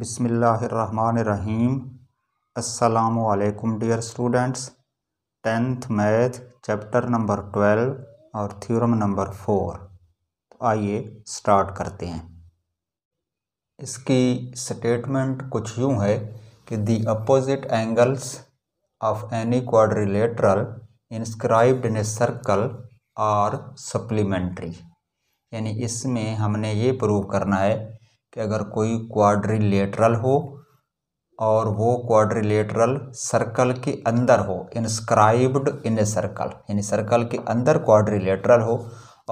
बिसमीम अस्सलाम dear students tenth math chapter number twelve और थ्योरम नंबर फोर तो आइए स्टार्ट करते हैं इसकी स्टेटमेंट कुछ यूँ है कि the opposite angles of any quadrilateral inscribed in a circle are supplementary यानी इसमें हमने ये प्रूव करना है कि अगर कोई क्वाड्रिलेटरल हो और वो क्वाड्रिलेटरल सर्कल के अंदर हो इंस्क्राइब्ड इन ए सर्कल यानी सर्कल के अंदर क्वाड्रिलेटरल हो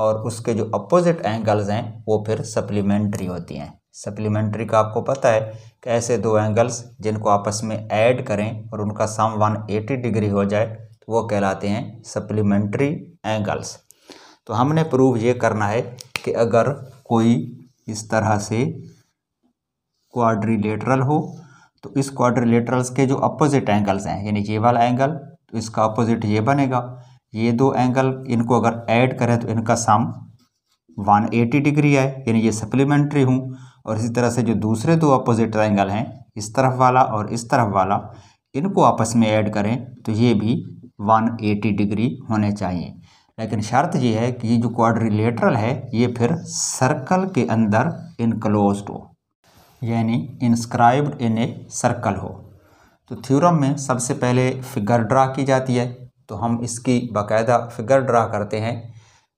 और उसके जो अपोजिट एंगल्स हैं वो फिर सप्लीमेंट्री होती हैं सप्लीमेंट्री का आपको पता है कि ऐसे दो एंगल्स जिनको आपस में ऐड करें और उनका सम 180 डिग्री हो जाए तो वो कहलाते हैं सप्लीमेंट्री एंगल्स तो हमने प्रूव ये करना है कि अगर कोई इस तरह से क्वाड्रिलेटरल हो तो इस क्वाड्रिलेटरल्स के जो अपोजिट एंगल्स हैं यानी ये वाला एंगल तो इसका अपोजिट ये बनेगा ये दो एंगल इनको अगर ऐड करें तो इनका सम 180 डिग्री है यानी ये सप्लीमेंट्री हूँ और इसी तरह से जो दूसरे दो अपोजिट एंगल हैं इस तरफ वाला और इस तरफ वाला इनको आपस में ऐड करें तो ये भी 180 डिग्री होने चाहिए लेकिन शर्त ये है कि ये जो क्वाड्रिलेटरल है ये फिर सर्कल के अंदर इनक्लोज हो यानी इंस्क्राइब्ड इन ए सर्कल हो तो थ्योरम में सबसे पहले फिगर ड्रा की जाती है तो हम इसकी बाकायदा फिगर ड्रा करते हैं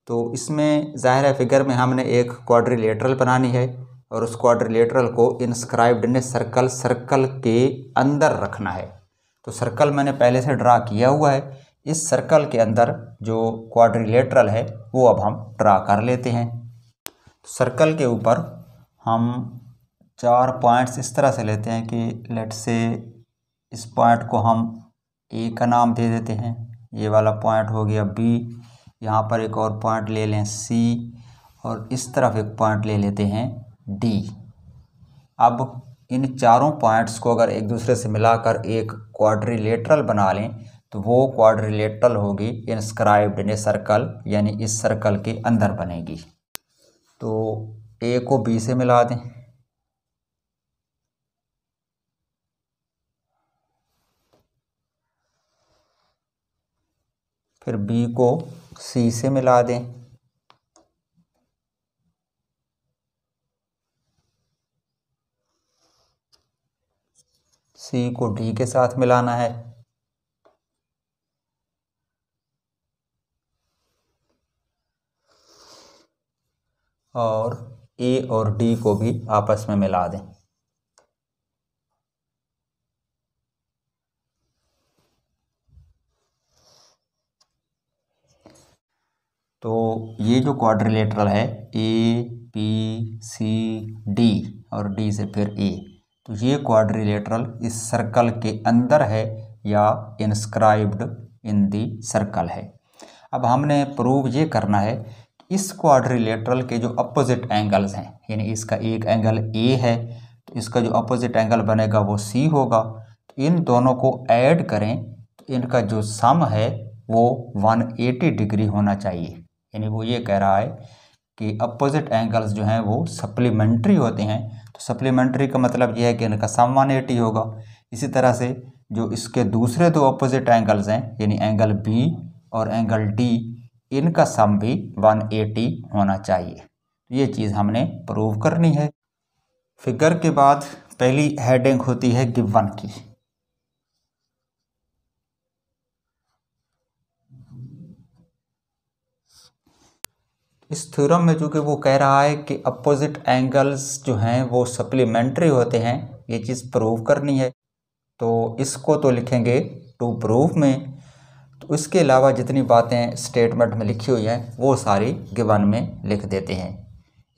तो इसमें ज़ाहिर है फिगर में हमने एक क्वाड्रिलेटरल बनानी है और उस क्वाड्रिलेटरल को इंस्क्राइब्ड ए सर्कल सर्कल के अंदर रखना है तो सर्कल मैंने पहले से ड्रा किया हुआ है इस सर्कल के अंदर जो क्वाड्रिलेटरल है वो अब हम ड्रा कर लेते हैं सर्कल तो के ऊपर हम चार पॉइंट्स इस तरह से लेते हैं कि लेट से इस पॉइंट को हम ए का नाम दे देते हैं ये वाला पॉइंट हो गया बी यहाँ पर एक और पॉइंट ले लें सी और इस तरफ एक पॉइंट ले लेते हैं डी अब इन चारों पॉइंट्स को अगर एक दूसरे से मिलाकर एक क्वाड्रिलेटरल बना लें तो वो क्वाड्रिलेटरल होगी इंस्क्राइब्ड इन सर्कल यानी इस सर्कल के अंदर बनेगी तो ए को बी से मिला दें फिर बी को सी से मिला दें सी को डी के साथ मिलाना है और ए और डी को भी आपस में मिला दें तो ये जो क्वाड्रिलेटरल है ए पी सी डी और डी से फिर ए तो ये क्वाड्रिलेटरल इस सर्कल के अंदर है या इंस्क्राइब्ड इन दी सर्कल है अब हमने प्रूव ये करना है इस क्वाड्रिलेटरल के जो अपोजिट एंगल्स हैं यानी इसका एक एंगल ए है तो इसका जो अपोजिट एंगल बनेगा वो सी होगा तो इन दोनों को ऐड करें तो इनका जो सम है वो 180 डिग्री होना चाहिए यानी वो ये कह रहा है कि अपोजिट एंगल्स जो हैं वो सप्लीमेंट्री होते हैं तो सप्लीमेंट्री का मतलब ये है कि इनका सम एटी होगा इसी तरह से जो इसके दूसरे दो अपोजिट एंगल्स हैं यानी एंगल बी और एंगल डी इनका सम भी 180 होना चाहिए तो ये चीज़ हमने प्रूव करनी है फिगर के बाद पहली हेडिंग होती है गिवन की इस थ्योरम में जो कि वो कह रहा है कि अपोजिट एंगल्स जो हैं वो सप्लीमेंट्री होते हैं ये चीज़ प्रूव करनी है तो इसको तो लिखेंगे टू प्रूव में तो इसके अलावा जितनी बातें स्टेटमेंट में लिखी हुई हैं वो सारी गिवन में लिख देते हैं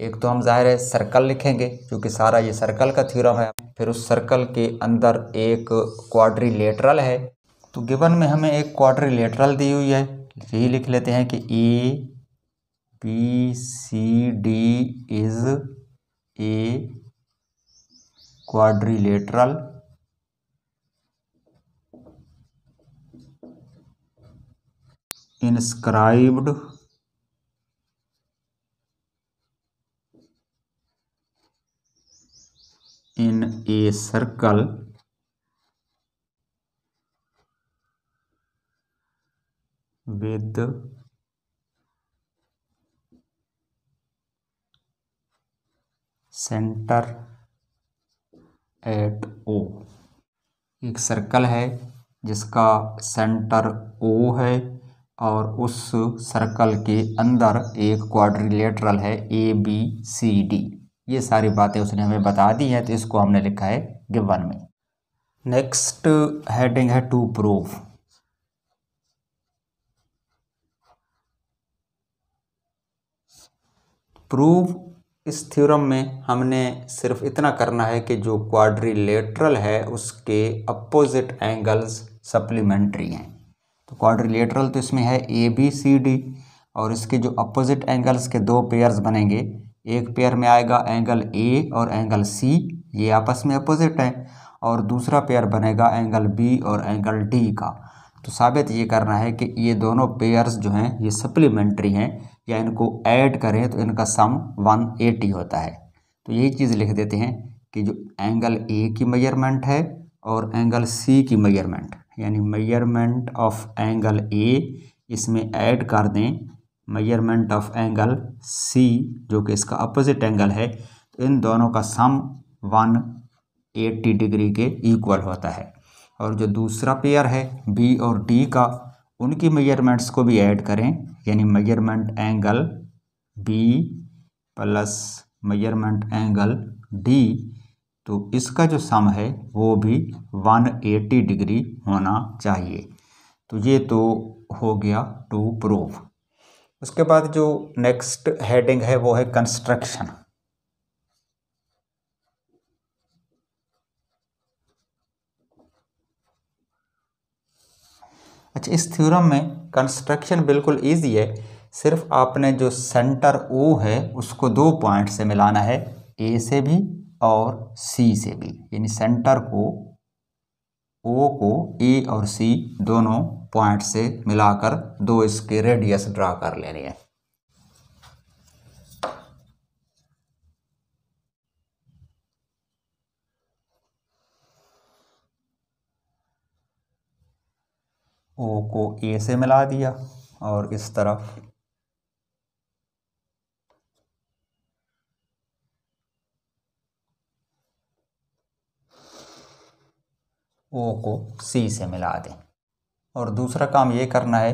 एक तो हम जाहिर है सर्कल लिखेंगे क्योंकि सारा ये सर्कल का थ्योरम है फिर उस सर्कल के अंदर एक क्वाड्रीलेटरल है तो गिवन में हमें एक क्वाड्रीलेटरल दी हुई है यही लिख लेते हैं कि E e PCD is a quadrilateral inscribed in a circle with centre at O एक सर्कल है जिसका सेंटर ओ है और उस सर्कल के अंदर एक क्वाड्रिलेटरल है ए बी सी डी ये सारी बातें उसने हमें बता दी हैं तो इसको हमने लिखा है गिवन में नेक्स्ट हेडिंग है टू प्रूफ प्रूफ इस थ्योरम में हमने सिर्फ इतना करना है कि जो क्वाड्रिलेटरल है उसके अपोजिट एंगल्स सप्लीमेंट्री हैं तो क्वाड्रिलेटरल तो इसमें है ए बी सी डी और इसके जो अपोजिट एंगल्स के दो पेयर्स बनेंगे एक पेयर में आएगा एंगल ए और एंगल सी ये आपस में अपोजिट हैं और दूसरा पेयर बनेगा एंगल बी और एंगल डी का तो साबित ये करना है कि ये दोनों पेयर्स जो हैं ये सप्लीमेंट्री हैं या इनको ऐड करें तो इनका सम 180 होता है तो यही चीज़ लिख देते हैं कि जो एंगल ए की मेजरमेंट है और एंगल सी की मेजरमेंट यानी मेजरमेंट ऑफ एंगल ए इसमें ऐड कर दें मेजरमेंट ऑफ एंगल सी जो कि इसका अपोजिट एंगल है तो इन दोनों का सम 180 डिग्री के इक्वल होता है और जो दूसरा पेयर है बी और डी का उनकी मेजरमेंट्स को भी ऐड करें यानी measurement angle B plus measurement angle D तो इसका जो सम है वो भी 180 डिग्री होना चाहिए तो ये तो हो गया टू प्रूफ उसके बाद जो नेक्स्ट हेडिंग है वो है कंस्ट्रक्शन अच्छा इस थ्योरम में कंस्ट्रक्शन बिल्कुल ईजी है सिर्फ आपने जो सेंटर ओ है उसको दो पॉइंट से मिलाना है ए से भी और सी से भी यानी सेंटर को ओ को ए और सी दोनों पॉइंट से मिलाकर दो इसके रेडियस ड्रा कर लेने हैं ओ को ए से मिला दिया और इस तरफ ओ को सी से मिला दें और दूसरा काम ये करना है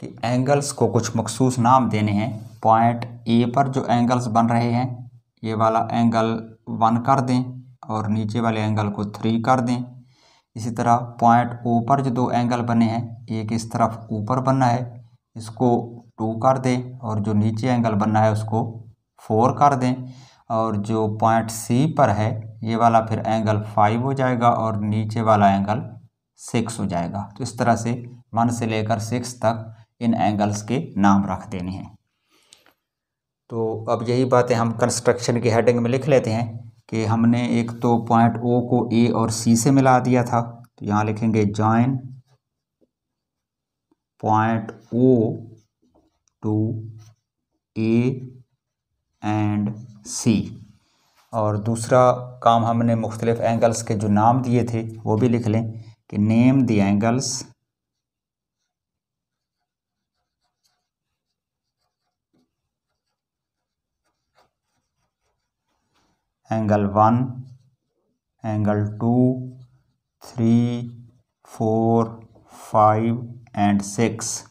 कि एंगल्स को कुछ मखसूस नाम देने हैं पॉइंट ए पर जो एंगल्स बन रहे हैं ये वाला एंगल वन कर दें और नीचे वाले एंगल को थ्री कर दें इसी तरह पॉइंट ओ पर जो दो एंगल बने हैं एक इस तरफ ऊपर बनना है इसको टू कर दें और जो नीचे एंगल बनना है उसको फोर कर दें और जो पॉइंट सी पर है ये वाला फिर एंगल फाइव हो जाएगा और नीचे वाला एंगल सिक्स हो जाएगा तो इस तरह से वन से लेकर सिक्स तक इन एंगल्स के नाम रख देने हैं तो अब यही बातें हम कंस्ट्रक्शन की हेडिंग में लिख लेते हैं कि हमने एक तो पॉइंट ओ को ए और सी से मिला दिया था तो यहाँ लिखेंगे join point O to A and C और दूसरा काम हमने मुख्तलिफ़ एंगल्स के जो नाम दिए थे वो भी लिख लें कि name the angles angle 1 angle 2 3 4 5 and 6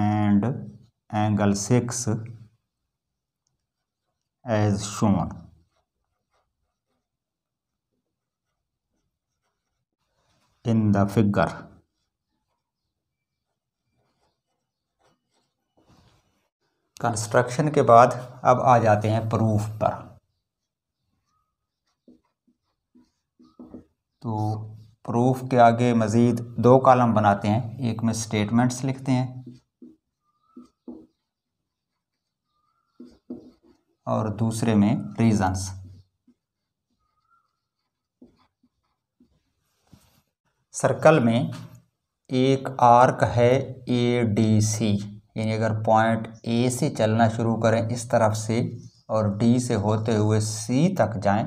and angle 6 as shown in the figure construction के बाद अब आ जाते हैं प्रूफ पर तो प्रूफ के आगे मज़ीद दो कॉलम बनाते हैं एक में स्टेटमेंट्स लिखते हैं और दूसरे में रीज़न्स सर्कल में एक आर्क है ए डी सी यानी अगर पॉइंट ए से चलना शुरू करें इस तरफ से और डी से होते हुए सी तक जाएं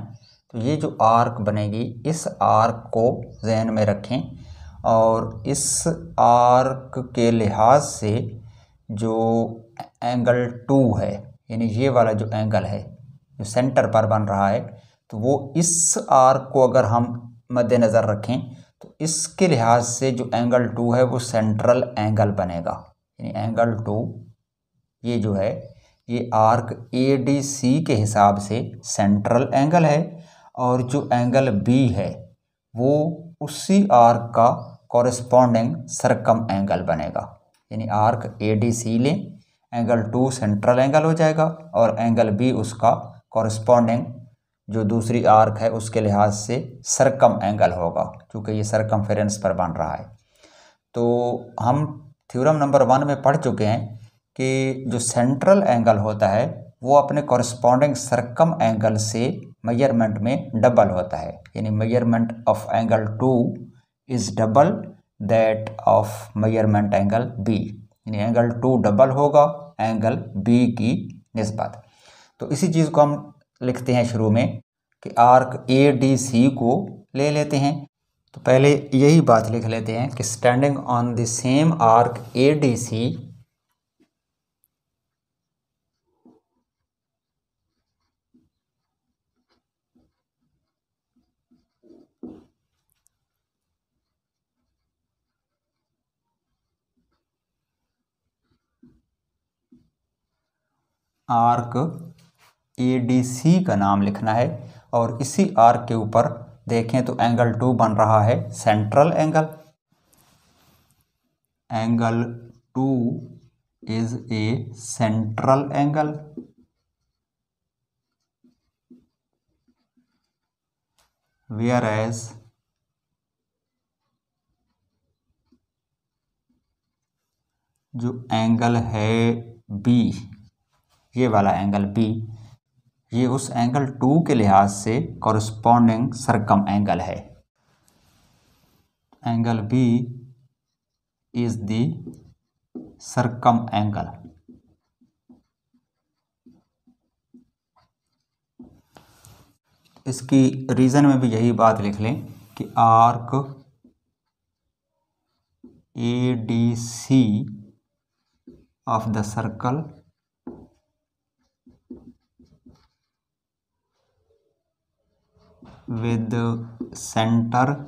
तो ये जो आर्क बनेगी इस आर्क को जहन में रखें और इस आर्क के लिहाज से जो एंगल टू है यानी ये वाला जो एंगल है जो सेंटर पर बन रहा है तो वो इस आर्क को अगर हम मद्देनज़र रखें तो इसके लिहाज से जो एंगल टू है वो सेंट्रल एंगल बनेगा यानी एंगल टू ये जो है ये आर्क ए डी सी के हिसाब से सेंट्रल एंगल है और जो एंगल बी है वो उसी आर्क का कॉरस्पॉन्डिंग सरकम एंगल बनेगा यानी आर्क ए डी सी लें एंगल टू सेंट्रल एंगल हो जाएगा और एंगल बी उसका कॉरस्पॉन्डिंग जो दूसरी आर्क है उसके लिहाज से सरकम एंगल होगा क्योंकि ये सरकम पर बन रहा है तो हम थ्योरम नंबर वन में पढ़ चुके हैं कि जो सेंट्रल एंगल होता है वो अपने कॉरस्पॉन्डिंग सरकम एंगल से मेजरमेंट में डबल होता है यानी measurement of angle two is double that of measurement angle B यानी एंगल टू डबल होगा एंगल बी की नस्बत तो इसी चीज़ को हम लिखते हैं शुरू में कि आर्क ए डी सी को ले लेते हैं तो पहले यही बात लिख लेते हैं कि standing on the same arc A D C arc A D C का नाम लिखना है और इसी आर्क के ऊपर देखें तो एंगल टू बन रहा है central angle angle two is a central angle whereas जो एंगल है बी ये वाला एंगल बी ये उस एंगल टू के लिहाज से कॉरस्पॉन्डिंग सरकम एंगल है एंगल बी इज दरकम एंगल इसकी रीज़न में भी यही बात लिख लें कि arc A D C of the circle with center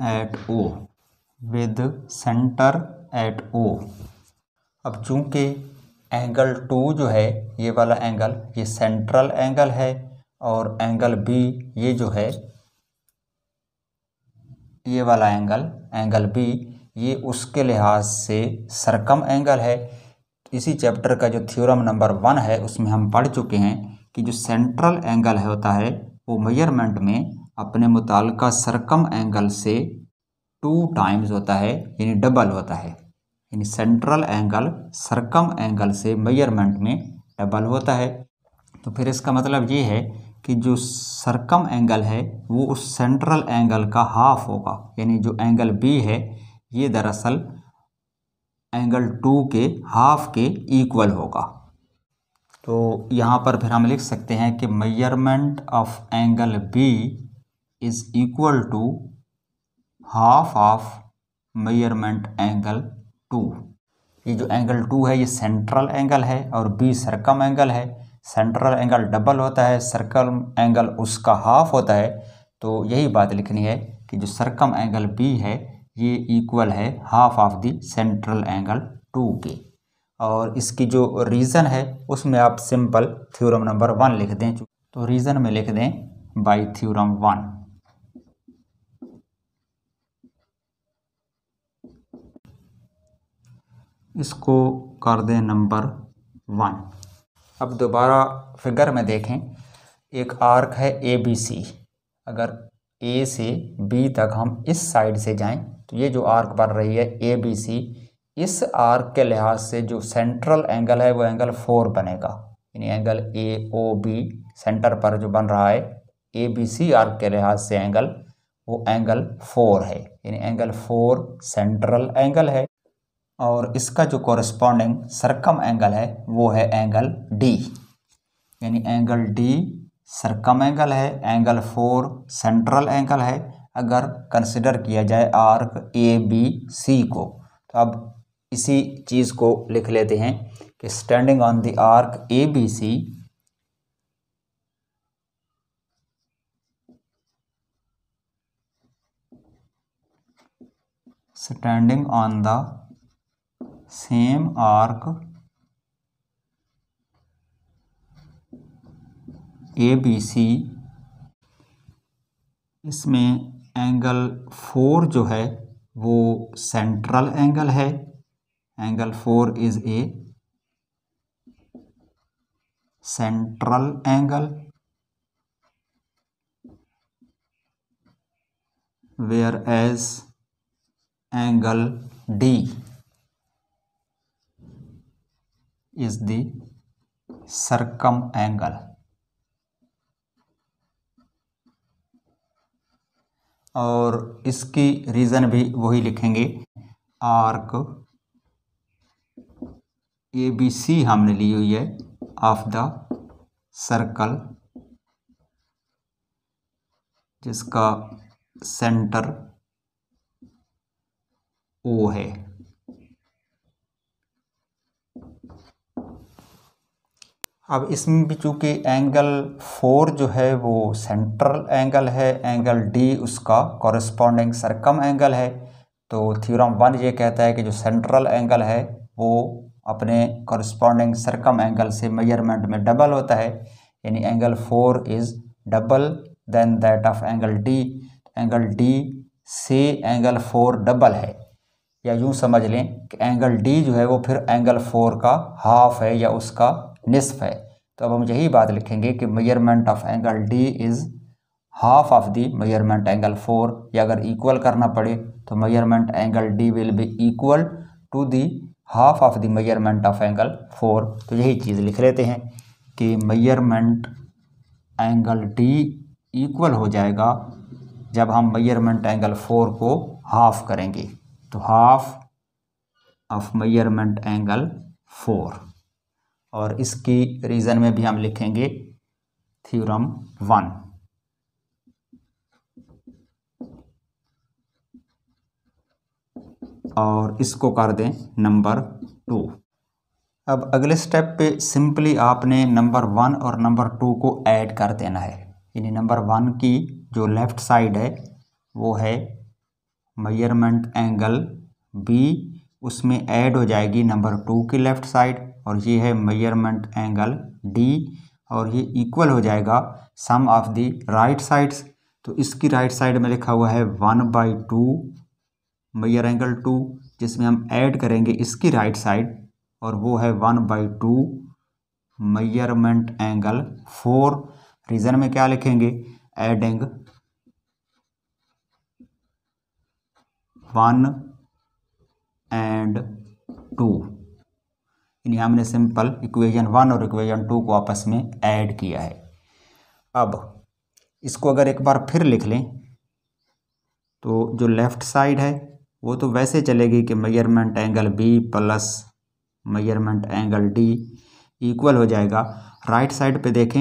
at O with center at O अब चूँकि एंगल टू जो है ये वाला एंगल ये सेंट्रल एंगल है और एंगल बी ये जो है ये वाला एंगल एंगल बी ये उसके लिहाज से सरकम एंगल है इसी चैप्टर का जो थ्योरम नंबर वन है उसमें हम पढ़ चुके हैं कि जो सेंट्रल एंगल है होता है वो मेजरमेंट में अपने मुतल सरकम एंगल से टू टाइम्स होता है यानी डबल होता है यानी सेंट्रल एंगल सरकम एंगल से मेजरमेंट में डबल होता है तो फिर इसका मतलब ये है कि जो सरकम एंगल है वो उस सेंट्रल एंगल का हाफ होगा यानी जो एंगल बी है ये दरअसल एंगल टू के हाफ के इक्वल होगा तो यहाँ पर फिर हम लिख सकते हैं कि measurement of angle B is equal to half of measurement angle two ये जो एंगल टू है ये सेंट्रल एंगल है और बी सरकम एंगल है सेंट्रल एंगल डबल होता है सर्कम एंगल उसका हाफ होता है तो यही बात लिखनी है कि जो सर्कम एंगल बी है ये इक्वल है half of the central angle two के और इसकी जो रीज़न है उसमें आप सिंपल थ्योरम नंबर वन लिख दें तो रीज़न में लिख दें बाई थ्योरम वन इसको कर दें नंबर वन अब दोबारा फिगर में देखें एक आर्क है ए बी सी अगर ए से बी तक हम इस साइड से जाएं तो ये जो आर्क बन रही है ए बी सी इस आर्क के लिहाज से जो सेंट्रल एंगल है वो एंगल फोर बनेगा यानी angle A O B center पर जो बन रहा है ए बी सी आर्क के लिहाज से एंगल वो एंगल फोर है यानी एंगल फोर सेंट्रल एंगल है और इसका जो कॉरस्पॉन्डिंग सरकम एंगल है वो है एंगल डी यानी एंगल डी सरकम एंगल है एंगल फोर सेंट्रल एंगल है अगर कंसिडर किया जाए आर्क ए बी सी को तो अब इसी चीज़ को लिख लेते हैं कि standing on the arc A B C standing on the same arc A B C इसमें एंगल फोर जो है वो सेंट्रल एंगल है angle four is a central angle whereas angle D is the circum angle और इसकी reason भी वही लिखेंगे आर्क ए बी सी हमने ली हुई है ऑफ द सर्कल जिसका सेंटर ओ है अब इसमें भी चूंकि एंगल फोर जो है वो सेंट्रल एंगल है एंगल डी उसका कॉरस्पॉन्डिंग सरकम एंगल है तो थ्योरम वन ये कहता है कि जो सेंट्रल एंगल है वो अपने कॉरस्पॉन्डिंग सरकम एंगल से मेजरमेंट में डबल होता है यानी angle four is double than that of angle D angle D से एंगल फोर डबल है या यूँ समझ लें कि एंगल डी जो है वो फिर एंगल फोर का हाफ है या उसका निसफ है तो अब हम यही बात लिखेंगे कि measurement of angle D is half of the measurement angle four या अगर इक्वल करना पड़े तो measurement angle D will be equal to the half of the measurement of angle four तो यही चीज़ लिख लेते हैं कि मेजरमेंट एंगल डी इक्वल हो जाएगा जब हम मेजरमेंट एंगल फोर को हाफ करेंगे तो half of measurement angle four और इसकी रीज़न में भी हम लिखेंगे थ्योरम वन और इसको कर दें नंबर टू अब अगले स्टेप पे सिंपली आपने नंबर वन और नंबर टू को ऐड कर देना है यानी नंबर वन की जो लेफ़्ट साइड है वो है मेयरमेंट एंगल बी उसमें ऐड हो जाएगी नंबर टू की लेफ़्ट साइड और ये है मेयरमेंट एंगल डी और ये इक्वल हो जाएगा sum of the right sides तो इसकी राइट साइड में लिखा हुआ है one by two measure angle two जिसमें हम ऐड करेंगे इसकी राइट साइड और वो है one by two measurement angle four reason में क्या लिखेंगे एडिंग वन एंड टू यानी हमने सिंपल इक्वेशन वन और इक्वेशन टू को आपस में ऐड किया है अब इसको अगर एक बार फिर लिख लें तो जो लेफ़्ट साइड है वो तो वैसे चलेगी कि measurement angle B plus measurement angle D equal हो जाएगा राइट साइड पे देखें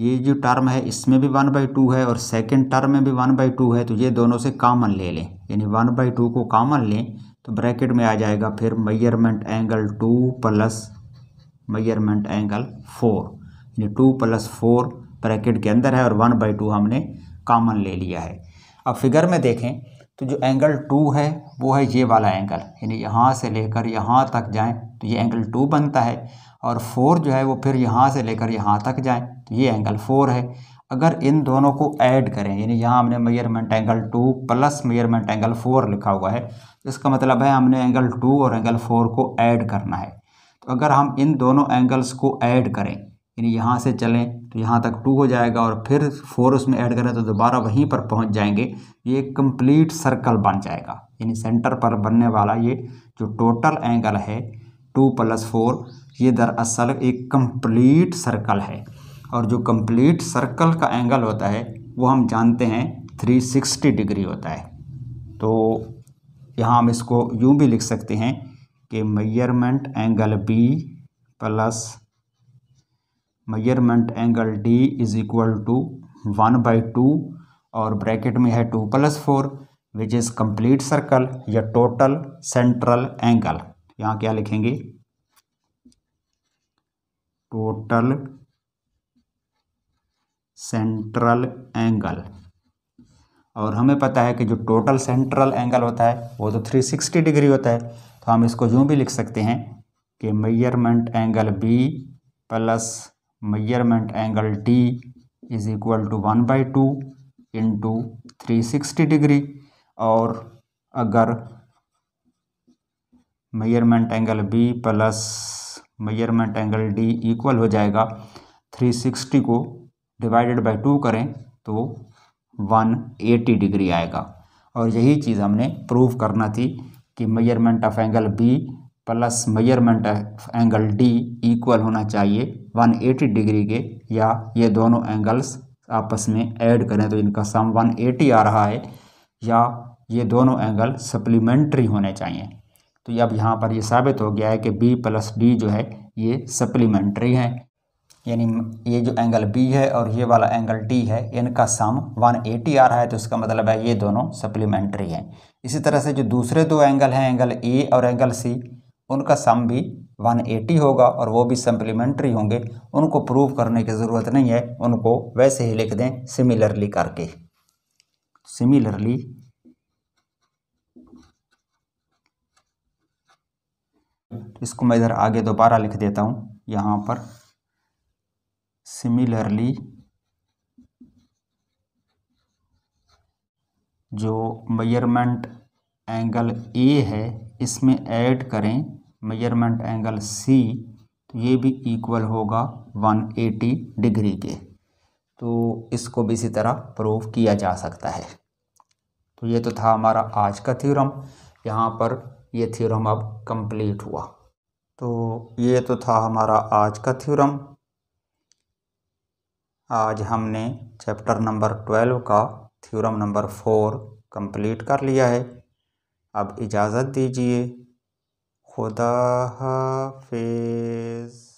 ये जो टर्म है इसमें भी वन बाई टू है और सेकेंड टर्म में भी वन बाई टू है तो ये दोनों से कामन ले लें यानी वन बाई टू को कामन लें तो ब्रैकेट में आ जाएगा फिर measurement angle two plus measurement angle four यानी टू प्लस फोर ब्रैकेट के अंदर है और वन बाई टू हमने कामन ले लिया है अब फिगर में देखें तो जो एंगल टू है वो है ये वाला एंगल यानी यहाँ से लेकर यहाँ तक जाएँ तो ये एंगल टू बनता है और फोर जो है वो फिर यहाँ से लेकर यहाँ तक जाएँ तो ये एंगल फोर है अगर इन दोनों को ऐड करें यानी यहाँ हमने measurement angle two plus measurement angle four लिखा हुआ है इसका मतलब है हमने एंगल टू और एंगल फोर को ऐड करना है तो अगर हम इन दोनों एंगल्स को ऐड करें यानी यहाँ से चलें तो यहाँ तक टू हो जाएगा और फिर फोर उसमें ऐड करें तो दोबारा वहीं पर पहुँच जाएंगे ये कंप्लीट सर्कल बन जाएगा यानी सेंटर पर बनने वाला ये जो टोटल एंगल है टू प्लस फोर ये दरअसल एक कंप्लीट सर्कल है और जो कंप्लीट सर्कल का एंगल होता है वो हम जानते हैं सिक्सटी डिग्री होता है तो यहाँ हम इसको यूँ भी लिख सकते हैं कि measurement angle B plus measurement angle D is equal to one by two और ब्रैकेट में है two plus four which is complete circle या टोटल सेंट्रल एंगल यहाँ क्या लिखेंगे टोटल सेंट्रल एंगल और हमें पता है कि जो टोटल सेंट्रल एंगल होता है वो तो 360 डिग्री होता है तो हम इसको यूँ भी लिख सकते हैं कि measurement angle B plus measurement angle D is equal to one by two into three sixty degree और अगर measurement angle B plus measurement angle D equal हो जाएगा थ्री सिक्सटी को डिवाइडेड बाई टू करें तो वन एटी डिग्री आएगा और यही चीज़ हमने प्रूव करना थी कि measurement of angle B plus measurement angle D equal होना चाहिए 180 डिग्री के या ये दोनों एंगल्स आपस में ऐड करें तो इनका सम 180 आ रहा है या ये दोनों एंगल सप्लीमेंट्री होने चाहिए तो अब यहाँ पर ये साबित हो गया है कि बी प्लस डी जो है ये सप्लीमेंट्री है यानी ये जो एंगल बी है और ये वाला एंगल टी है इनका सम 180 आ रहा है तो इसका मतलब है ये दोनों सप्लीमेंट्री हैं इसी तरह से जो दूसरे दो एंगल हैं एंगल ए और एंगल सी उनका सम भी 180 होगा और वो भी सप्लीमेंट्री होंगे उनको प्रूव करने की ज़रूरत नहीं है उनको वैसे ही लिख दें सिमिलरली करके सिमिलरली इसको मैं इधर आगे दोबारा लिख देता हूँ यहाँ पर सिमिलरली जो मेजरमेंट एंगल ए है इसमें ऐड करें मेजरमेंट एंगल सी तो ये भी इक्वल होगा 180 डिग्री के तो इसको भी इसी तरह प्रूव किया जा सकता है तो ये तो था हमारा आज का थ्योरम यहाँ पर ये थ्योरम अब कंप्लीट हुआ तो ये तो था हमारा आज का थ्योरम आज हमने चैप्टर नंबर ट्वेल्व का थ्योरम नंबर फोर कंप्लीट कर लिया है अब इजाज़त दीजिए खुदा हाफिज़